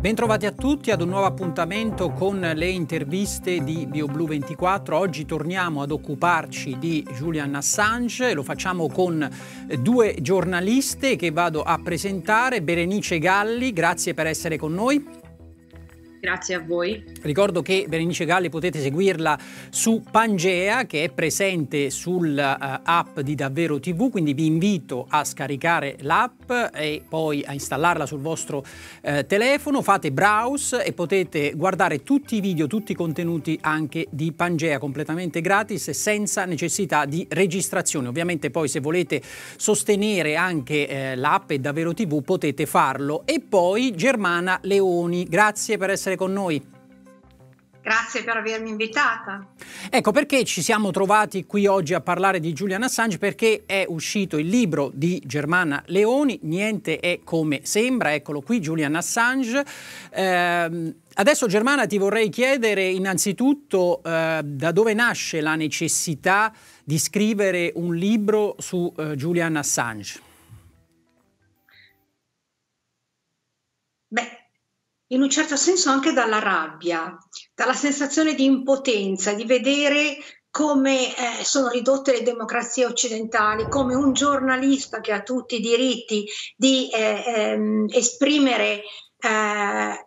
Bentrovati a tutti ad un nuovo appuntamento con le interviste di BioBlue 24. Oggi torniamo ad occuparci di Julian Assange, lo facciamo con due giornaliste che vado a presentare, Berenice Galli, grazie per essere con noi. Grazie a voi. Ricordo che Berenice Galli potete seguirla su Pangea che è presente sull'app eh, uh, di Davvero TV, quindi vi invito a scaricare l'app e poi a installarla sul vostro uh, telefono, fate browse e potete guardare tutti i video, tutti i contenuti anche di Pangea completamente gratis e senza necessità di registrazione. Ovviamente poi se volete sostenere anche uh, l'app e Davvero TV potete farlo. E poi Germana Leoni, grazie per essere essere con noi. Grazie per avermi invitata. Ecco perché ci siamo trovati qui oggi a parlare di Julian Assange, perché è uscito il libro di Germana Leoni, Niente è come sembra, eccolo qui Julian Assange. Eh, adesso Germana ti vorrei chiedere innanzitutto eh, da dove nasce la necessità di scrivere un libro su eh, Julian Assange. Beh, in un certo senso anche dalla rabbia, dalla sensazione di impotenza, di vedere come eh, sono ridotte le democrazie occidentali, come un giornalista che ha tutti i diritti di eh, ehm, esprimere eh,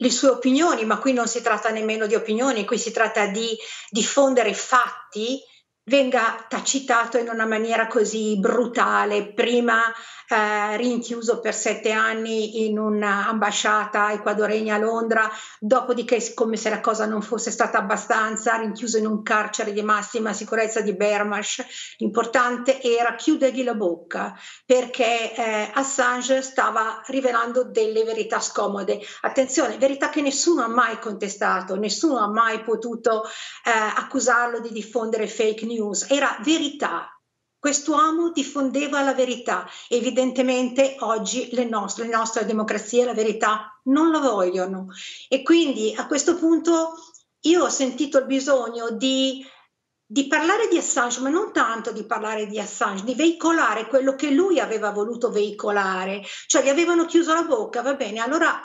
le sue opinioni, ma qui non si tratta nemmeno di opinioni, qui si tratta di diffondere fatti, venga tacitato in una maniera così brutale, prima eh, rinchiuso per sette anni in un'ambasciata equadoregna a Londra, dopodiché come se la cosa non fosse stata abbastanza, rinchiuso in un carcere di massima sicurezza di Bermash. L'importante era chiudergli la bocca perché eh, Assange stava rivelando delle verità scomode. Attenzione, verità che nessuno ha mai contestato, nessuno ha mai potuto eh, accusarlo di diffondere fake news news, era verità. Quest'uomo diffondeva la verità. Evidentemente oggi le nostre, le nostre democrazie la verità non la vogliono. E quindi a questo punto io ho sentito il bisogno di di parlare di Assange, ma non tanto di parlare di Assange, di veicolare quello che lui aveva voluto veicolare, cioè gli avevano chiuso la bocca, va bene, allora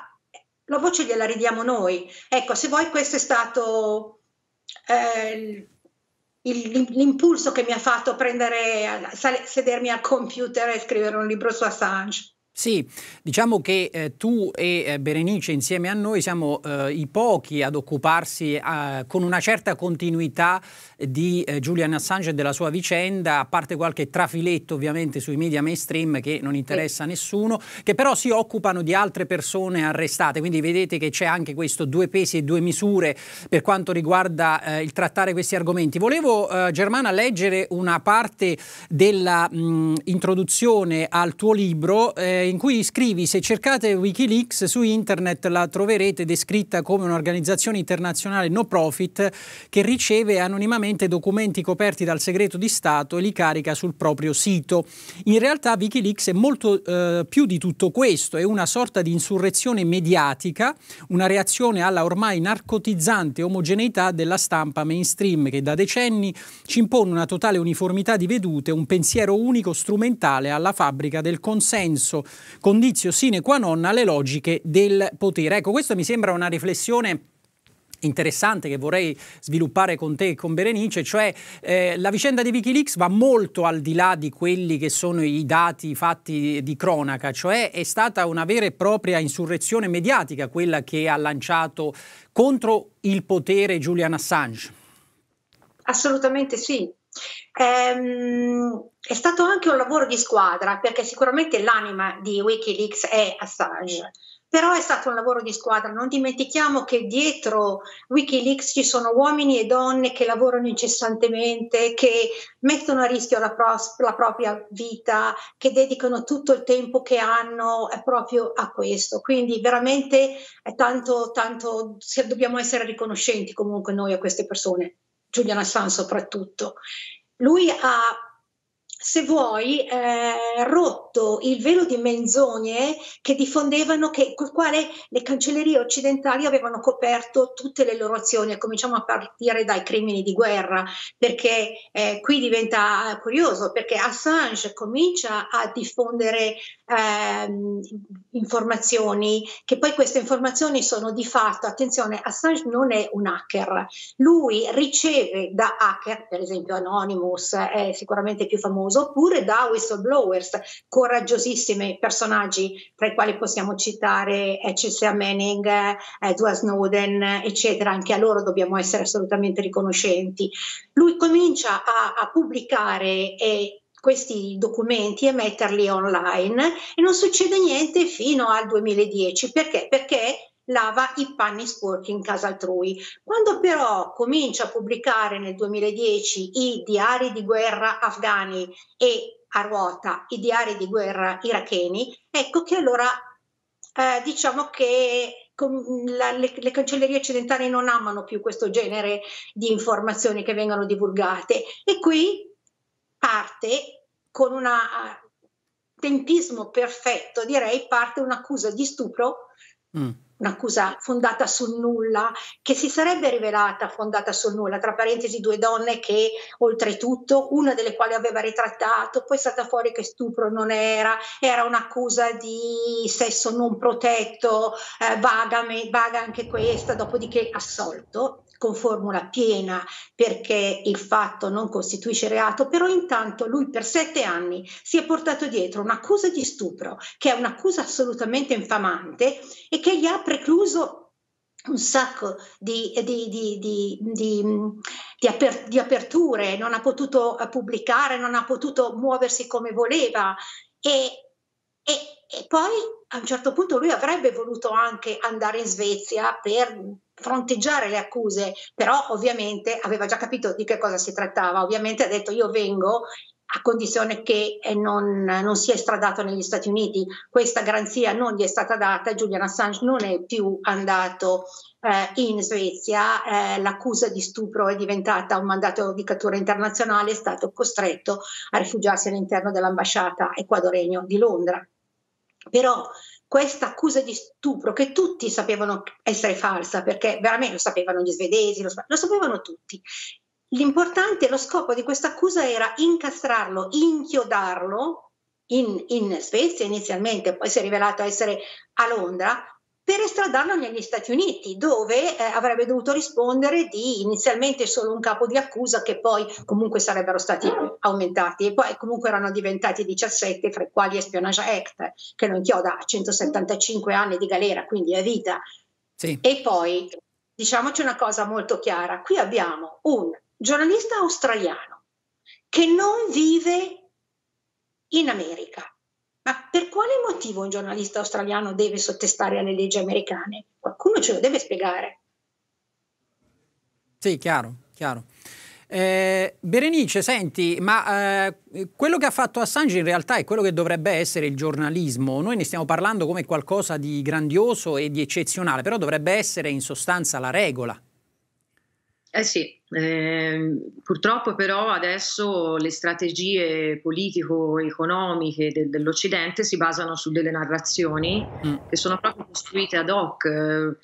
la voce gliela ridiamo noi. Ecco, se vuoi questo è stato eh, il, l'impulso che mi ha fatto prendere, sedermi al computer e scrivere un libro su Assange. Sì, diciamo che eh, tu e eh, Berenice insieme a noi siamo eh, i pochi ad occuparsi eh, con una certa continuità di eh, Julian Assange e della sua vicenda, a parte qualche trafiletto ovviamente sui media mainstream che non interessa a nessuno, che però si occupano di altre persone arrestate, quindi vedete che c'è anche questo due pesi e due misure per quanto riguarda il trattare questi argomenti. Volevo Germana leggere una parte dell'introduzione mm, al tuo libro in cui scrivi se cercate Wikileaks su internet la troverete descritta come un'organizzazione internazionale no profit che riceve anonimamente documenti coperti dal segreto di Stato e li carica sul proprio sito. In realtà Wikileaks è molto eh, più di tutto questo, è una sorta di insurrezione mediatica, una reazione alla ormai narcotizzante omogeneità della stampa mainstream che da decenni ci impone una totale uniformità di vedute, un pensiero unico strumentale alla fabbrica del consenso condizio sine qua non alle logiche del potere. Ecco, questa mi sembra una riflessione interessante che vorrei sviluppare con te e con Berenice, cioè eh, la vicenda di Wikileaks va molto al di là di quelli che sono i dati, fatti di cronaca, cioè è stata una vera e propria insurrezione mediatica quella che ha lanciato contro il potere Julian Assange. Assolutamente sì, Ehm, è stato anche un lavoro di squadra, perché sicuramente l'anima di Wikileaks è Assange, però è stato un lavoro di squadra. Non dimentichiamo che dietro Wikileaks ci sono uomini e donne che lavorano incessantemente, che mettono a rischio la, pro- la propria vita, che dedicano tutto il tempo che hanno eh, proprio a questo. Quindi veramente è tanto, tanto, dobbiamo essere riconoscenti comunque noi a queste persone. Giuliana Assange soprattutto lui ha, se vuoi, eh, rotto sotto il velo di menzogne che diffondevano, che, col quale le cancellerie occidentali avevano coperto tutte le loro azioni, e cominciamo a partire dai crimini di guerra, perché eh, qui diventa curioso, perché Assange comincia a diffondere ehm, informazioni, che poi queste informazioni sono di fatto, attenzione, Assange non è un hacker, lui riceve da hacker, per esempio Anonymous è sicuramente più famoso, oppure da whistleblowers, coraggiosissimi personaggi, tra i quali possiamo citare H.C.A. Manning, eh, Edward Snowden, eccetera, anche a loro dobbiamo essere assolutamente riconoscenti. Lui comincia a, a pubblicare eh, questi documenti e metterli online e non succede niente fino al 2010. Perché? Perché lava i panni sporchi in casa altrui. Quando però comincia a pubblicare nel 2010 i diari di guerra afghani e a ruota i diari di guerra iracheni, ecco che allora eh, diciamo che la, le, le, cancellerie occidentali non amano più questo genere di informazioni che vengono divulgate e qui parte con un tempismo perfetto, direi, parte un'accusa di stupro mm un'accusa fondata sul nulla, che si sarebbe rivelata fondata sul nulla, tra parentesi due donne che oltretutto una delle quali aveva ritrattato, poi è stata fuori che stupro non era, era un'accusa di sesso non protetto, eh, vaga, vaga anche questa, dopodiché assolto con formula piena perché il fatto non costituisce reato, però intanto lui per sette anni si è portato dietro un'accusa di stupro, che è un'accusa assolutamente infamante e che gli ha precluso un sacco di, di, di, aper, di, aperture, non ha potuto eh, pubblicare, non ha potuto muoversi come voleva e, e, e poi a un certo punto lui avrebbe voluto anche andare in Svezia per fronteggiare le accuse, però ovviamente aveva già capito di che cosa si trattava, ovviamente ha detto io vengo a condizione che eh, non, non sia estradato negli Stati Uniti. Questa garanzia non gli è stata data, Julian Assange non è più andato eh, in Svezia, eh, l'accusa di stupro è diventata un mandato di cattura internazionale, è stato costretto a rifugiarsi all'interno dell'ambasciata ecuadoregno di Londra. Però questa accusa di stupro che tutti sapevano essere falsa, perché veramente lo sapevano gli svedesi, lo, lo sapevano tutti. L'importante, lo scopo di questa accusa era incastrarlo, inchiodarlo in, in, Svezia inizialmente, poi si è rivelato essere a Londra, per estradarlo negli Stati Uniti, dove eh, avrebbe dovuto rispondere di inizialmente solo un capo di accusa che poi comunque sarebbero stati aumentati e poi comunque erano diventati 17, fra i quali Espionage Act, che lo inchioda a 175 anni di galera, quindi a vita. Sì. E poi diciamoci una cosa molto chiara, qui abbiamo un giornalista australiano che non vive in America, ma per quale motivo un giornalista australiano deve sottestare alle leggi americane? Qualcuno ce lo deve spiegare. Sì, chiaro, chiaro. Eh, Berenice, senti, ma eh, quello che ha fatto Assange in realtà è quello che dovrebbe essere il giornalismo. Noi ne stiamo parlando come qualcosa di grandioso e di eccezionale, però dovrebbe essere in sostanza la regola. Eh sì, Ehm, purtroppo però adesso le strategie politico-economiche de- dell'Occidente si basano su delle narrazioni mm. che sono proprio costruite ad hoc, eh,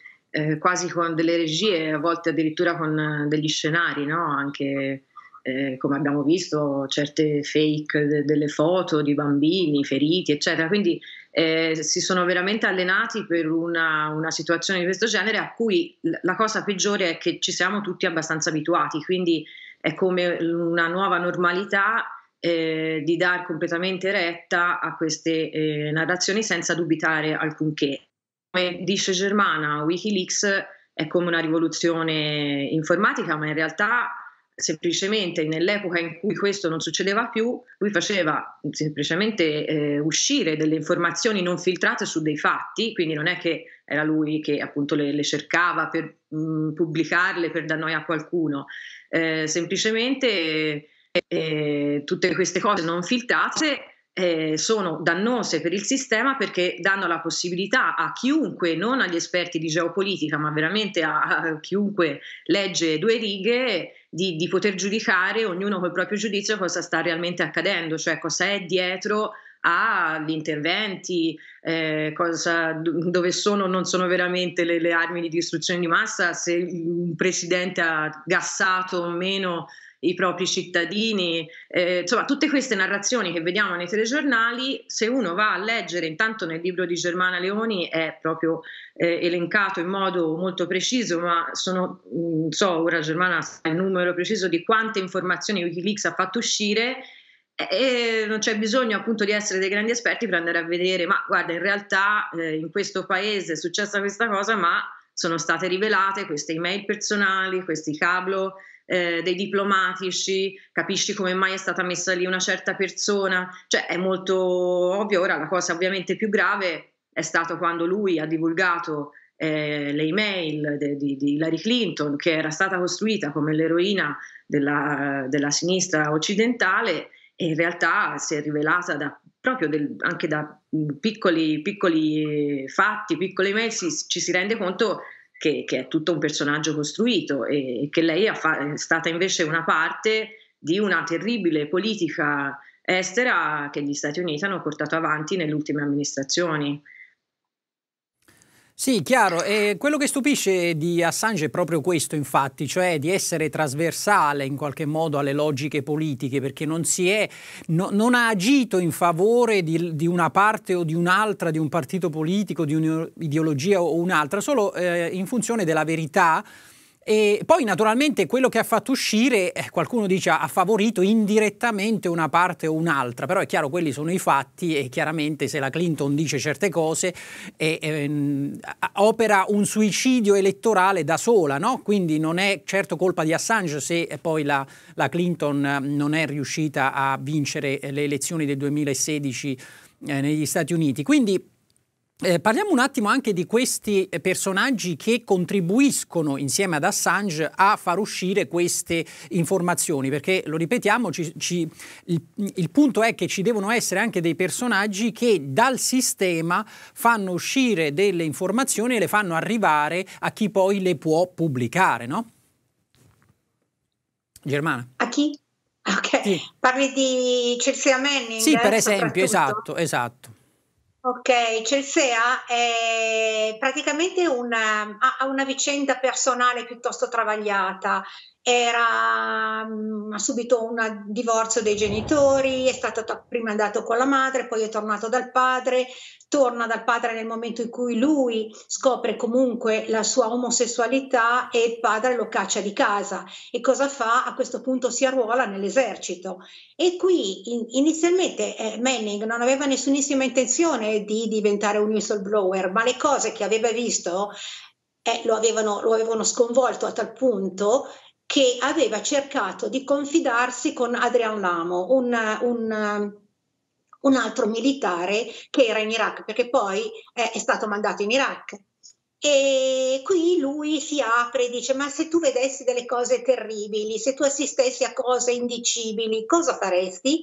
eh quasi con delle regie, a volte addirittura con eh, degli scenari, no? anche eh, come abbiamo visto certe fake de- delle foto di bambini feriti, eccetera. Quindi eh, si sono veramente allenati per una, una, situazione di questo genere a cui la cosa peggiore è che ci siamo tutti abbastanza abituati, quindi è come una nuova normalità eh, di dar completamente retta a queste eh, narrazioni senza dubitare alcunché. Come dice Germana, Wikileaks è come una rivoluzione informatica, ma in realtà semplicemente nell'epoca in cui questo non succedeva più, lui faceva semplicemente eh, uscire delle informazioni non filtrate su dei fatti, quindi non è che era lui che appunto le, le cercava per mh, mm, pubblicarle per dar noia a qualcuno, eh, semplicemente eh, tutte queste cose non filtrate eh, sono dannose per il sistema perché danno la possibilità a chiunque, non agli esperti di geopolitica, ma veramente a, a chiunque legge due righe, di, di poter giudicare ognuno col proprio giudizio cosa sta realmente accadendo, cioè cosa è dietro agli interventi, eh, cosa, dove sono o non sono veramente le, le, armi di distruzione di massa, se un presidente ha gassato o meno i propri cittadini, eh, insomma tutte queste narrazioni che vediamo nei telegiornali, se uno va a leggere, intanto nel libro di Germana Leoni è proprio eh, elencato in modo molto preciso, ma sono, non mm, so, ora Germana sa il numero preciso di quante informazioni Wikileaks ha fatto uscire, e non c'è bisogno appunto di essere dei grandi esperti per andare a vedere, ma guarda, in realtà eh, in questo paese è successa questa cosa, ma sono state rivelate queste email personali, questi cablo eh, dei diplomatici, capisci come mai è stata messa lì una certa persona, cioè è molto ovvio. Ora la cosa ovviamente più grave è stato quando lui ha divulgato eh, le email di, di, Hillary Clinton, che era stata costruita come l'eroina della, della sinistra occidentale e in realtà si è rivelata da, proprio del, anche da mm, piccoli, piccoli fatti, piccole email, si, ci si rende conto che, che, è tutto un personaggio costruito e che lei è, fa- è stata invece una parte di una terribile politica estera che gli Stati Uniti hanno portato avanti nelle ultime amministrazioni. Sì, chiaro. E quello che stupisce di Assange è proprio questo, infatti, cioè di essere trasversale in qualche modo alle logiche politiche, perché non, si è, no, non ha agito in favore di, di, una parte o di un'altra, di un partito politico, di un'ideologia o un'altra, solo eh, in funzione della verità e poi naturalmente quello che ha fatto uscire, eh, qualcuno dice ha favorito indirettamente una parte o un'altra, però è chiaro quelli sono i fatti e chiaramente se la Clinton dice certe cose eh, eh, opera un suicidio elettorale da sola, no? quindi non è certo colpa di Assange se eh, poi la, la Clinton eh, non è riuscita a vincere le elezioni del 2016 eh, negli Stati Uniti. Quindi eh, parliamo un attimo anche di questi eh, personaggi che contribuiscono insieme ad Assange a far uscire queste informazioni, perché lo ripetiamo, ci, ci, il, il, punto è che ci devono essere anche dei personaggi che dal sistema fanno uscire delle informazioni e le fanno arrivare a chi poi le può pubblicare, no? Germana. A chi? Ok. Sì. Parli di Chelsea Manning? Sì, per eh, esempio, esatto, esatto. Ok, Celsea è praticamente una, ha una vicenda personale piuttosto travagliata era, mm, ha subito un divorzio dei genitori, è stato prima andato con la madre, poi è tornato dal padre, torna dal padre nel momento in cui lui scopre comunque la sua omosessualità e il padre lo caccia di casa e cosa fa? A questo punto si arruola nell'esercito e qui in, inizialmente eh, Manning non aveva nessunissima intenzione di diventare un whistleblower, ma le cose che aveva visto eh, lo, avevano, lo avevano sconvolto a tal punto che aveva cercato di confidarsi con Adrian Lamo, un, un, un altro militare che era in Iraq, perché poi eh, è stato mandato in Iraq. E qui lui si apre e dice: Ma se tu vedessi delle cose terribili, se tu assistessi a cose indicibili, cosa faresti?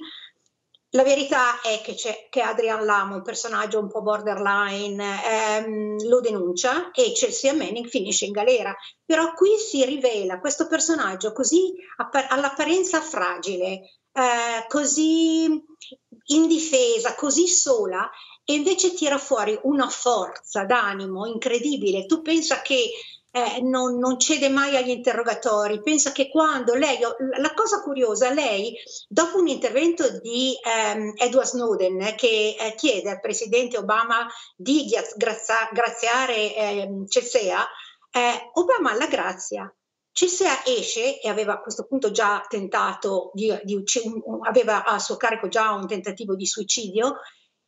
La verità è che, che, Adrian Lamo, un personaggio un po' borderline, ehm, lo denuncia e Chelsea Manning finisce in galera. Però qui si rivela questo personaggio così appar- all'apparenza fragile, eh, così indifesa, così sola, e invece tira fuori una forza d'animo incredibile. Tu pensa che eh, non, non, cede mai agli interrogatori. Pensa che quando lei, la cosa curiosa, lei dopo un intervento di ehm, Edward Snowden eh, che eh, chiede al presidente Obama di grazia, graziare ehm, Cesea, eh, Obama la grazia. Cesea esce e aveva a questo punto già tentato, di, di uccidere, aveva a suo carico già un tentativo di suicidio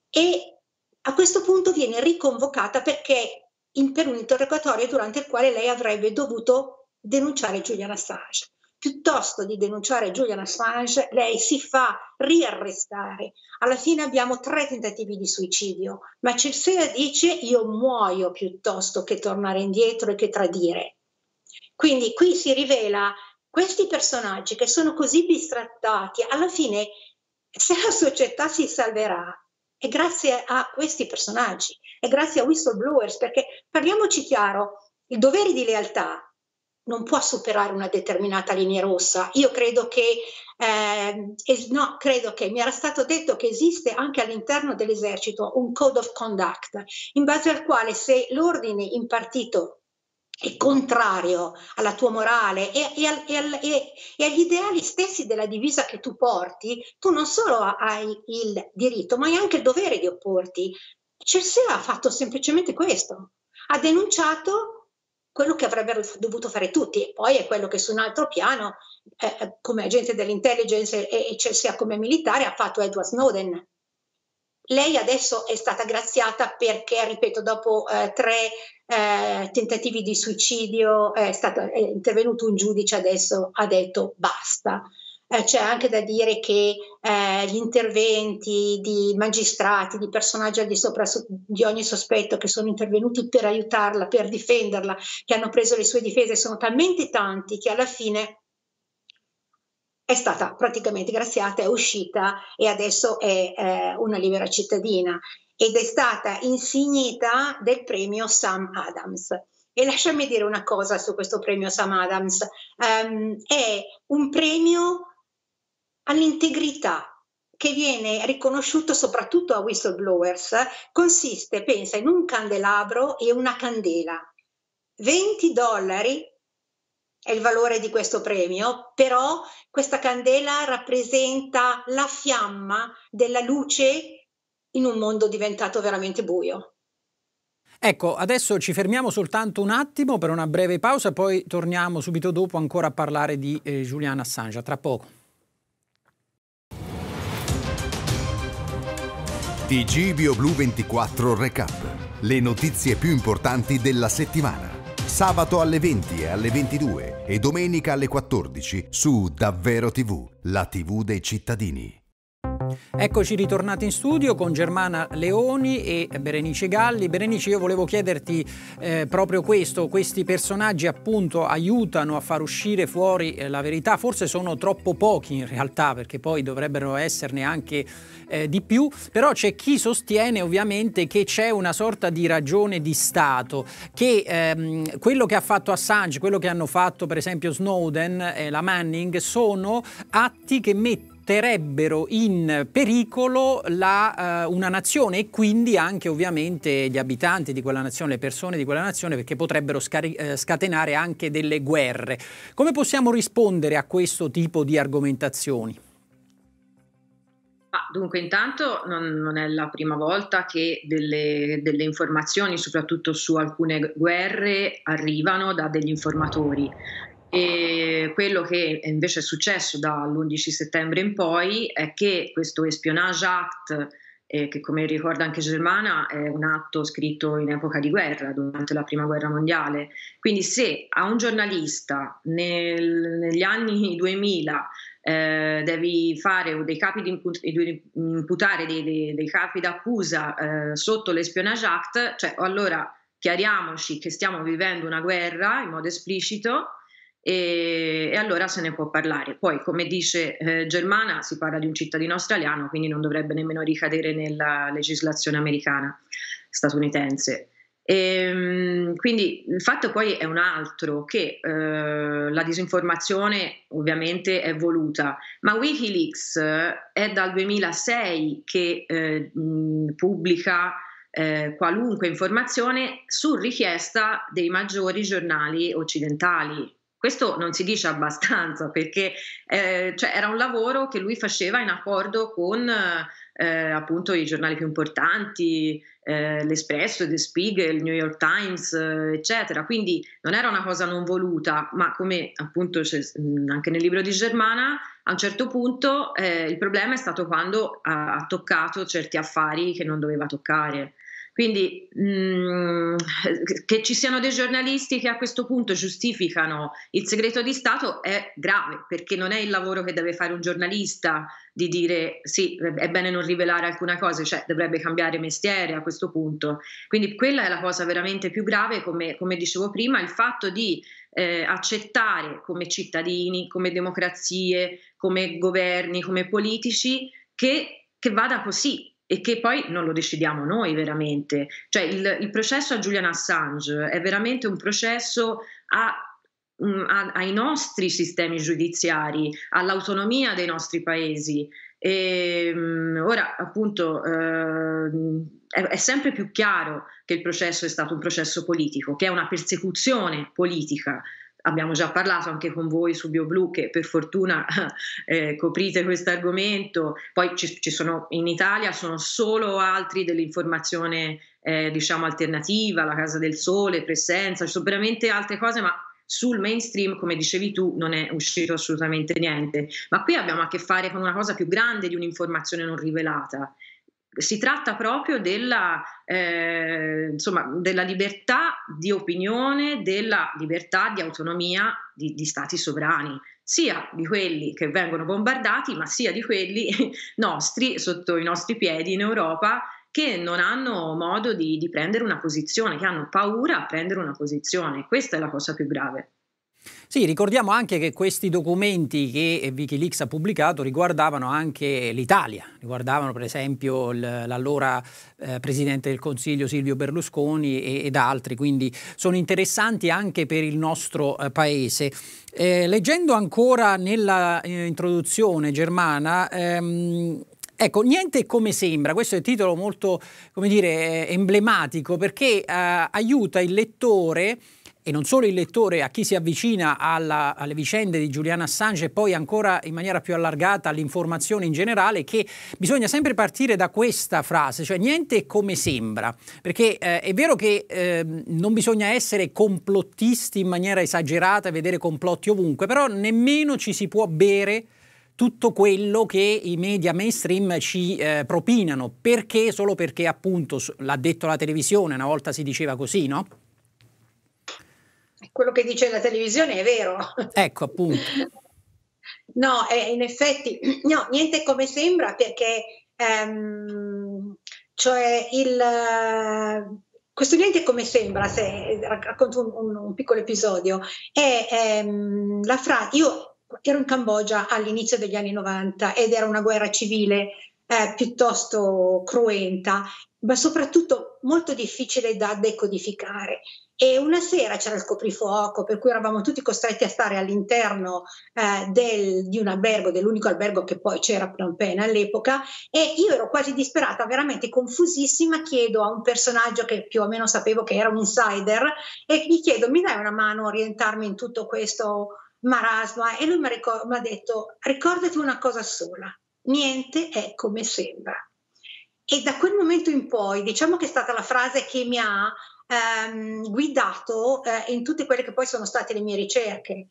e a questo punto viene riconvocata perché in, per un interrogatorio durante il quale lei avrebbe dovuto denunciare Julian Assange. Piuttosto di denunciare Julian Assange, lei si fa riarrestare. Alla fine abbiamo tre tentativi di suicidio, ma Circea dice io muoio piuttosto che tornare indietro e che tradire. Quindi qui si rivela questi personaggi che sono così bistrattati, alla fine se la società si salverà è grazie a questi personaggi, è grazie a whistleblowers, perché parliamoci chiaro, il dovere di lealtà non può superare una determinata linea rossa. Io credo che, eh, es- no, credo che mi era stato detto che esiste anche all'interno dell'esercito un code of conduct in base al quale se l'ordine impartito è contrario alla tua morale e, e, al, e, al, e, agli ideali stessi della divisa che tu porti, tu non solo hai il diritto, ma hai anche il dovere di opporti. Cersea ha fatto semplicemente questo, ha denunciato quello che avrebbero dovuto fare tutti e poi è quello che su un altro piano, eh, come agente dell'intelligence e, e Cersea come militare, ha fatto Edward Snowden lei adesso è stata graziata perché, ripeto, dopo eh, tre eh, tentativi di suicidio è, stato, è, intervenuto un giudice, adesso ha detto basta. Eh, c'è anche da dire che eh, gli interventi di magistrati, di personaggi al di, sopra, di ogni sospetto che sono intervenuti per aiutarla, per difenderla, che hanno preso le sue difese, sono talmente tanti che alla fine è stata praticamente graziata, è uscita e adesso è eh, una libera cittadina ed è stata insignita del premio Sam Adams. E lasciami dire una cosa su questo premio Sam Adams. Um, è un premio all'integrità che viene riconosciuto soprattutto a whistleblowers. Consiste, pensa, in un candelabro e una candela. 20 dollari è il valore di questo premio, però questa candela rappresenta la fiamma della luce in un mondo diventato veramente buio. Ecco, adesso ci fermiamo soltanto un attimo per una breve pausa, poi torniamo subito dopo ancora a parlare di eh, Julian Assange, tra poco. TG BioBlu 24 Recap, le notizie più importanti della settimana sabato alle 20 e alle 22 e domenica alle 14 su Davvero TV, la TV dei cittadini. Eccoci ritornati in studio con Germana Leoni e Berenice Galli. Berenice, io volevo chiederti eh, proprio questo, questi personaggi appunto aiutano a far uscire fuori eh, la verità, forse sono troppo pochi in realtà perché poi dovrebbero esserne anche eh, di più, però c'è chi sostiene ovviamente che c'è una sorta di ragione di Stato, che ehm, quello che ha fatto Assange, quello che hanno fatto per esempio Snowden e la Manning sono atti che mettono metterebbero in pericolo la, uh, una nazione e quindi anche ovviamente gli abitanti di quella nazione, le persone di quella nazione, perché potrebbero eh, scatenare anche delle guerre. Come possiamo rispondere a questo tipo di argomentazioni? Ah, dunque, intanto non, non, è la prima volta che delle, delle, informazioni, soprattutto su alcune guerre, arrivano da degli informatori. E quello che invece è successo dall'11 settembre in poi è che questo Espionage Act, eh, che come ricorda anche Germana è un atto scritto in epoca di guerra, durante la prima guerra mondiale, quindi se a un giornalista nel, negli anni 2000 eh, devi fare dei capi di imput- imputare dei, dei, dei, capi d'accusa eh, sotto l'Espionage Act, cioè allora chiariamoci che stiamo vivendo una guerra in modo esplicito e, e, allora se ne può parlare. Poi, come dice eh, Germana, si parla di un cittadino australiano, quindi non dovrebbe nemmeno ricadere nella legislazione americana, statunitense. E, ehm, quindi il fatto poi è un altro, che eh, la disinformazione ovviamente è voluta, ma Wikileaks eh, è dal 2006 che eh, pubblica eh, qualunque informazione su richiesta dei maggiori giornali occidentali, questo non si dice abbastanza perché eh, cioè era un lavoro che lui faceva in accordo con eh, appunto i giornali più importanti, eh, l'Espresso, The Spiegel, il New York Times, eh, eccetera. Quindi non era una cosa non voluta, ma come appunto c'è anche nel libro di Germana, a un certo punto eh, il problema è stato quando ha, ha toccato certi affari che non doveva toccare. Quindi mh, mm, che ci siano dei giornalisti che a questo punto giustificano il segreto di Stato è grave, perché non è il lavoro che deve fare un giornalista di dire sì, è bene non rivelare alcuna cosa, cioè dovrebbe cambiare mestiere a questo punto. Quindi quella è la cosa veramente più grave, come, come dicevo prima, il fatto di eh, accettare come cittadini, come democrazie, come governi, come politici che, che vada così, e che poi non lo decidiamo noi veramente. Cioè il, il processo a Julian Assange è veramente un processo a ai nostri sistemi giudiziari, all'autonomia dei nostri paesi. E, ehm, ora appunto eh, è, è, sempre più chiaro che il processo è stato un processo politico, che è una persecuzione politica abbiamo già parlato anche con voi su BioBlu che per fortuna eh, coprite questo argomento, poi ci, ci, sono in Italia sono solo altri dell'informazione eh, diciamo alternativa, la Casa del Sole, Presenza, ci sono veramente altre cose, ma sul mainstream, come dicevi tu, non è uscito assolutamente niente. Ma qui abbiamo a che fare con una cosa più grande di un'informazione non rivelata, si tratta proprio della, eh, insomma, della, libertà di opinione, della libertà di autonomia di, di, stati sovrani, sia di quelli che vengono bombardati, ma sia di quelli nostri, sotto i nostri piedi in Europa, che non hanno modo di, di prendere una posizione, che hanno paura a prendere una posizione. Questa è la cosa più grave. Sì, ricordiamo anche che questi documenti che Wikileaks ha pubblicato riguardavano anche l'Italia, riguardavano per esempio l'allora eh, Presidente del Consiglio Silvio Berlusconi e, ed altri, quindi sono interessanti anche per il nostro eh, Paese. Eh, leggendo ancora nella eh, introduzione germana, ehm, Ecco, niente come sembra, questo è un titolo molto, come dire, eh, emblematico perché eh, aiuta il lettore e non solo il lettore, a chi si avvicina alla, alle vicende di Julian Assange e poi ancora in maniera più allargata all'informazione in generale, che bisogna sempre partire da questa frase, cioè niente come sembra, perché eh, è vero che eh, non bisogna essere complottisti in maniera esagerata e vedere complotti ovunque, però nemmeno ci si può bere tutto quello che i media mainstream ci eh, propinano, perché solo perché appunto l'ha detto la televisione, una volta si diceva così, no? quello che dice la televisione è vero. Ecco, appunto. no, eh, in effetti, no, niente come sembra perché ehm, cioè il, eh, questo niente come sembra, se eh, racconto un, un, un piccolo episodio, è ehm, la frase, io ero in Cambogia all'inizio degli anni 90 ed era una guerra civile eh, piuttosto cruenta, ma soprattutto molto difficile da decodificare e una sera c'era il coprifuoco, per cui eravamo tutti costretti a stare all'interno eh, del, di un albergo, dell'unico albergo che poi c'era a Phnom Penh all'epoca, e io ero quasi disperata, veramente confusissima, chiedo a un personaggio che più o meno sapevo che era un insider, e gli chiedo, mi dai una mano a orientarmi in tutto questo marasma? E lui mi, ricor- mi ha detto, ricordati una cosa sola, niente è come sembra. E da quel momento in poi, diciamo che è stata la frase che mi ha ehm, guidato eh, in tutte quelle che poi sono state le mie ricerche.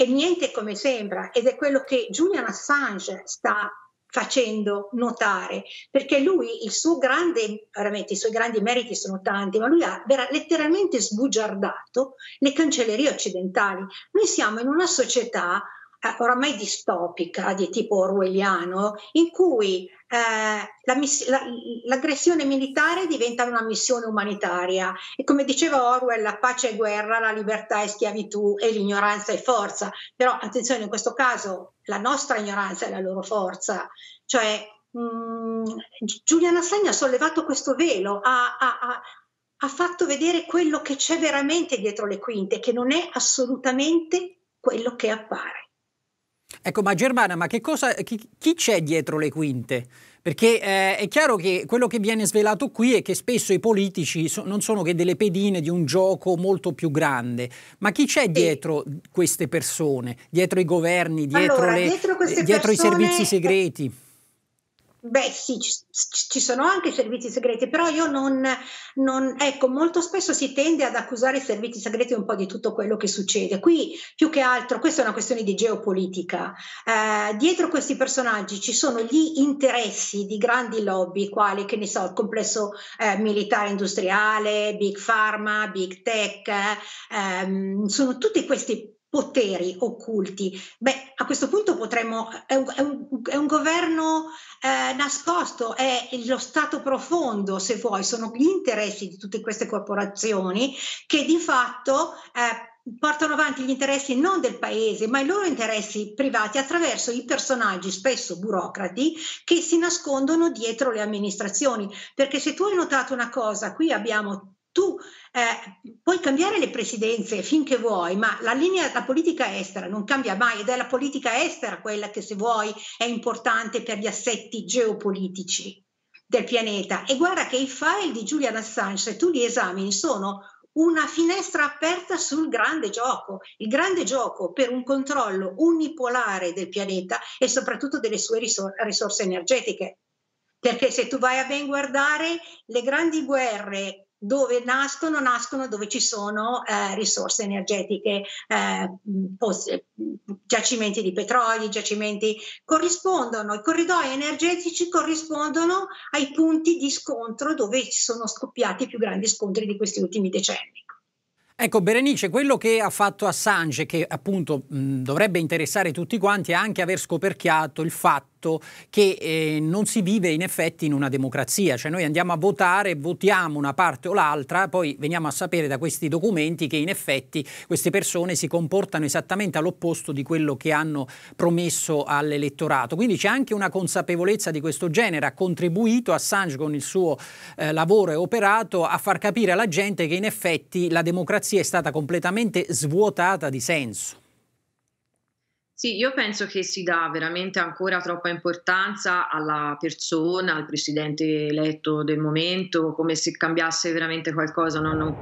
E niente come sembra, ed è quello che Julian Assange sta facendo notare, perché lui, il suo grande, veramente i suoi grandi meriti sono tanti, ma lui ha vera, letteralmente sbugiardato le cancellerie occidentali. Noi siamo in una società eh, oramai distopica di tipo orwelliano in cui eh, la miss- la, l'aggressione militare diventa una missione umanitaria e come diceva Orwell la pace è guerra, la libertà è schiavitù e l'ignoranza è forza, però attenzione in questo caso la nostra ignoranza è la loro forza, cioè mm, Giuliana Sagna ha sollevato questo velo, ha, ha, ha ha fatto vedere quello che c'è veramente dietro le quinte, che non è assolutamente quello che appare. Ecco, ma Germana, ma cosa, chi, chi c'è dietro le quinte? Perché eh, è chiaro che quello che viene svelato qui è che spesso i politici so, non sono che delle pedine di un gioco molto più grande, ma chi c'è dietro e... queste persone, dietro i governi, dietro, allora, le, dietro, dietro persone... i servizi segreti? Beh sì, ci, sono anche i servizi segreti, però io non, non, Ecco, molto spesso si tende ad accusare i servizi segreti un po' di tutto quello che succede. Qui più che altro, questa è una questione di geopolitica. Eh, dietro questi personaggi ci sono gli interessi di grandi lobby, quali, che ne so, il complesso eh, militare industriale, Big Pharma, Big Tech, eh, ehm, sono tutti questi poteri occulti. Beh, a questo punto potremmo, è un, è un, è un governo eh, nascosto, è lo Stato profondo, se vuoi, sono gli interessi di tutte queste corporazioni che di fatto eh, portano avanti gli interessi non del paese, ma i loro interessi privati attraverso i personaggi, spesso burocrati, che si nascondono dietro le amministrazioni. Perché se tu hai notato una cosa, qui abbiamo tu eh, puoi cambiare le presidenze finché vuoi, ma la linea della politica estera non cambia mai ed è la politica estera quella che se vuoi è importante per gli assetti geopolitici del pianeta. E guarda che i file di Julian Assange, se tu li esamini, sono una finestra aperta sul grande gioco, il grande gioco per un controllo unipolare del pianeta e soprattutto delle sue risor- risorse energetiche. Perché se tu vai a ben guardare le grandi guerre dove nascono, nascono dove ci sono eh, risorse energetiche, eh, post- giacimenti di petrolio, giacimenti corrispondono, i corridoi energetici corrispondono ai punti di scontro dove ci sono scoppiati i più grandi scontri di questi ultimi decenni. Ecco Berenice, quello che ha fatto Assange, che appunto mh, dovrebbe interessare tutti quanti, è anche aver scoperchiato il fatto fatto che eh, non si vive in effetti in una democrazia, cioè noi andiamo a votare, votiamo una parte o l'altra, poi veniamo a sapere da questi documenti che in effetti queste persone si comportano esattamente all'opposto di quello che hanno promesso all'elettorato. Quindi c'è anche una consapevolezza di questo genere, ha contribuito Assange con il suo eh, lavoro e operato a far capire alla gente che in effetti la democrazia è stata completamente svuotata di senso. Sì, io penso che si dà veramente ancora troppa importanza alla persona, al presidente eletto del momento, come se cambiasse veramente qualcosa. No, no.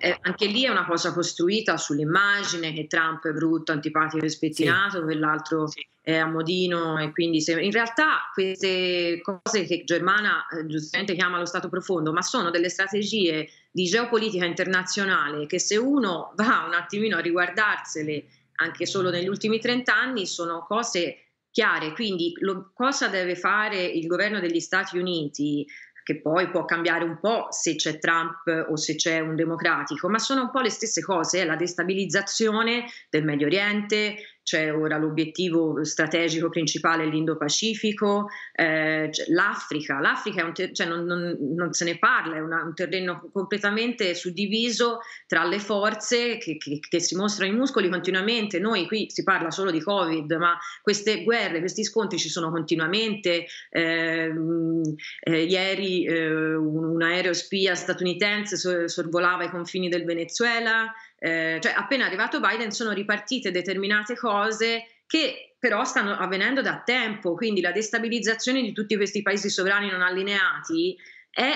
Eh, anche lì è una cosa costruita sull'immagine che Trump è brutto, antipatico e spettinato, sì. quell'altro sì. è a modino. E quindi se... In realtà queste cose che Germana eh, giustamente chiama lo Stato profondo, ma sono delle strategie di geopolitica internazionale che se uno va un attimino a riguardarsele anche solo negli ultimi 30 anni, sono cose chiare. Quindi lo, cosa deve fare il governo degli Stati Uniti? che poi può cambiare un po' se c'è Trump o se c'è un democratico, ma sono un po' le stesse cose, eh? la destabilizzazione del Medio Oriente, c'è ora l'obiettivo strategico principale l'Indo-Pacifico, eh, l'Africa, l'Africa ter- cioè non, non, non, se ne parla, è una, un terreno completamente suddiviso tra le forze che, che, che, si mostrano i muscoli continuamente, noi qui si parla solo di Covid, ma queste guerre, questi scontri ci sono continuamente, eh, mm, eh, ieri eh, un, un aerospia statunitense sorvolava i confini del Venezuela, eh, cioè appena arrivato Biden sono ripartite determinate cose che però stanno avvenendo da tempo, quindi la destabilizzazione di tutti questi paesi sovrani non allineati è,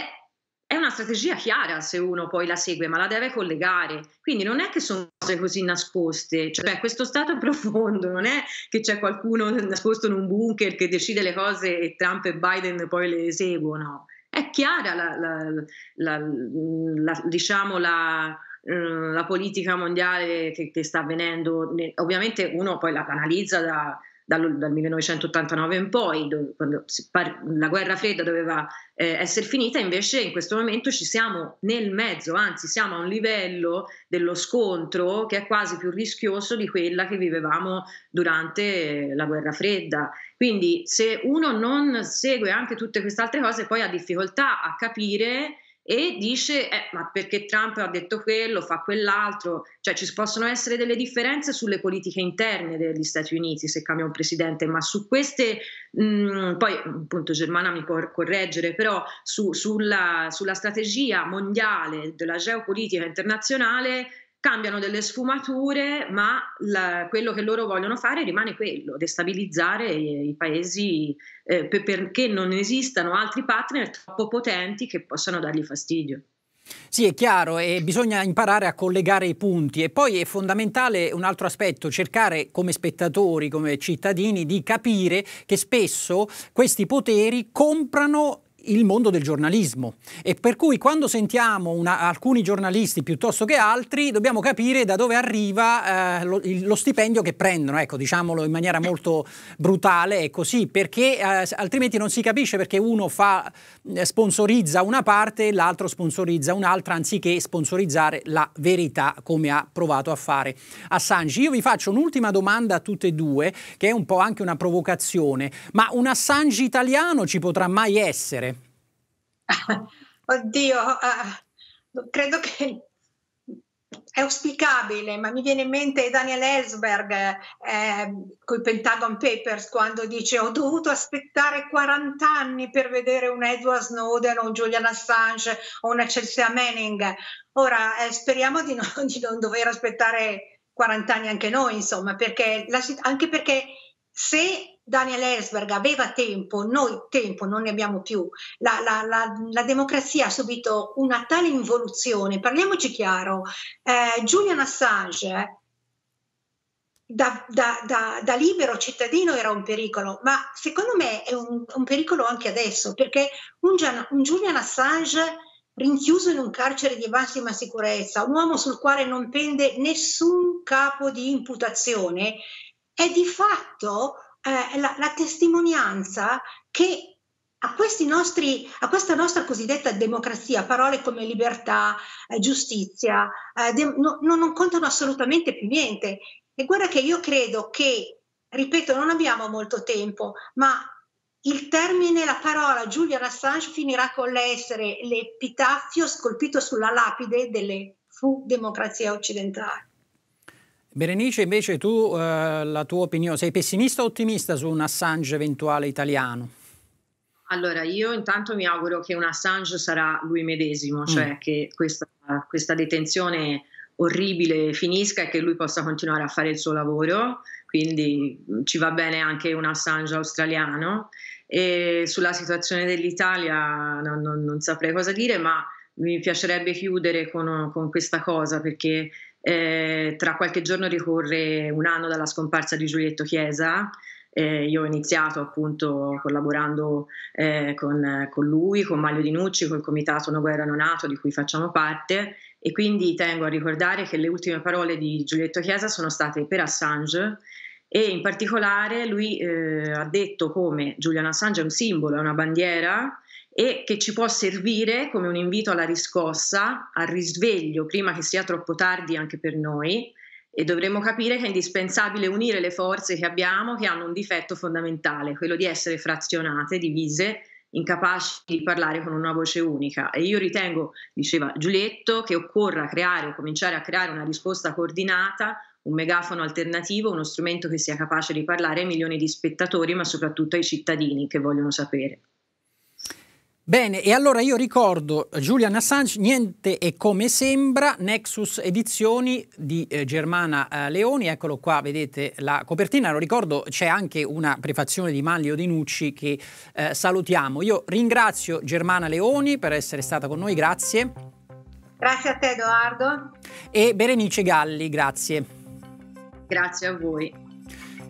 è una strategia chiara se uno poi la segue, ma la deve collegare. Quindi non è che sono cose così nascoste, cioè questo stato profondo, non è che c'è qualcuno nascosto in un bunker che decide le cose e Trump e Biden poi le eseguono. È chiara la, la, la, la diciamo la, Ehm, la politica mondiale che, che sta avvenendo, ovviamente uno poi la analizza da, dal, dal, 1989 in poi, quando par- la guerra fredda doveva eh, essere finita, invece in questo momento ci siamo nel mezzo, anzi siamo a un livello dello scontro che è quasi più rischioso di quella che vivevamo durante la guerra fredda. Quindi se uno non segue anche tutte queste altre cose, poi ha difficoltà a capire e dice eh, ma perché Trump ha detto quello, fa quell'altro, cioè ci possono essere delle differenze sulle politiche interne degli Stati Uniti se cambia un presidente, ma su queste, mh, mm, poi appunto Germana mi può correggere, però su, sulla, sulla strategia mondiale della geopolitica internazionale cambiano delle sfumature, ma la, quello che loro vogliono fare rimane quello, destabilizzare i, i paesi eh, per, perché non esistano altri partner troppo potenti che possano dargli fastidio. Sì, è chiaro, e bisogna imparare a collegare i punti e poi è fondamentale un altro aspetto, cercare come spettatori, come cittadini, di capire che spesso questi poteri comprano il mondo del giornalismo e per cui quando sentiamo una, alcuni giornalisti piuttosto che altri dobbiamo capire da dove arriva eh, lo, il, lo, stipendio che prendono, ecco diciamolo in maniera molto brutale e così, perché eh, altrimenti non si capisce perché uno fa, eh, sponsorizza una parte e l'altro sponsorizza un'altra anziché sponsorizzare la verità come ha provato a fare Assange. Io vi faccio un'ultima domanda a tutte e due che è un po' anche una provocazione, ma un Assange italiano ci potrà mai essere? Oddio, uh, credo che è auspicabile, ma mi viene in mente Daniel Ellsberg eh, con i Pentagon Papers quando dice ho dovuto aspettare 40 anni per vedere un Edward Snowden o un Julian Assange o una Chelsea Manning. Ora eh, speriamo di, no, di non dover aspettare 40 anni anche noi, insomma, perché la, anche perché se Daniel Ellsberg aveva tempo, noi tempo non ne abbiamo più. La, la, la, la democrazia ha subito una tale involuzione. Parliamoci chiaro, eh, Julian Assange eh, da, da, da, da, libero cittadino era un pericolo, ma secondo me è un, un pericolo anche adesso, perché un, un Julian Assange rinchiuso in un carcere di massima sicurezza, un uomo sul quale non pende nessun capo di imputazione, è di fatto eh, la, la testimonianza che a, nostri, a, questa nostra cosiddetta democrazia, parole come libertà, eh, giustizia, eh, de- no, no, non contano assolutamente più niente. E guarda che io credo che, ripeto, non abbiamo molto tempo, ma il termine, la parola Julian Assange finirà con l'essere l'epitafio scolpito sulla lapide delle fu democrazia occidentale. Berenice, invece tu eh, la tua opinione, sei pessimista o ottimista su un Assange eventuale italiano? Allora, io intanto mi auguro che un Assange sarà lui medesimo, cioè mm. che questa, questa, detenzione orribile finisca e che lui possa continuare a fare il suo lavoro, quindi mm, ci va bene anche un Assange australiano. E sulla situazione dell'Italia non, non, non saprei cosa dire, ma mi piacerebbe chiudere con, con questa cosa perché eh, tra qualche giorno ricorre un anno dalla scomparsa di Giulietto Chiesa. Eh, io ho iniziato appunto collaborando eh, con, con, lui, con Mario Di Nucci, col comitato No Guerra Non Nato di cui facciamo parte e quindi tengo a ricordare che le ultime parole di Giulietto Chiesa sono state per Assange e in particolare lui eh, ha detto come Julian Assange è un simbolo, è una bandiera e che ci può servire come un invito alla riscossa, al risveglio, prima che sia troppo tardi anche per noi, e dovremmo capire che è indispensabile unire le forze che abbiamo, che hanno un difetto fondamentale, quello di essere frazionate, divise, incapaci di parlare con una voce unica. E io ritengo, diceva Giulietto, che occorra creare o cominciare a creare una risposta coordinata, un megafono alternativo, uno strumento che sia capace di parlare ai milioni di spettatori, ma soprattutto ai cittadini che vogliono sapere. Bene, e allora io ricordo eh, Julian Assange, niente e come sembra, Nexus Edizioni di eh, Germana eh, Leoni, eccolo qua, vedete la copertina, lo ricordo c'è anche una prefazione di Manlio De Nucci che eh, salutiamo. Io ringrazio Germana Leoni per essere stata con noi, grazie. Grazie a te Edoardo. E Berenice Galli, grazie. Grazie a voi.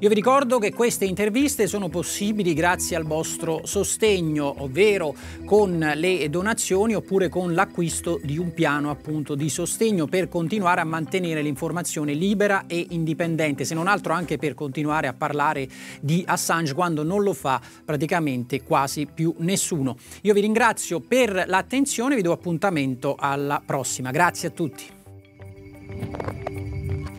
Io vi ricordo che queste interviste sono possibili grazie al vostro sostegno, ovvero con le donazioni oppure con l'acquisto di un piano appunto di sostegno per continuare a mantenere l'informazione libera e indipendente, se non altro anche per continuare a parlare di Assange quando non lo fa praticamente quasi più nessuno. Io vi ringrazio per l'attenzione, vi do appuntamento alla prossima. Grazie a tutti.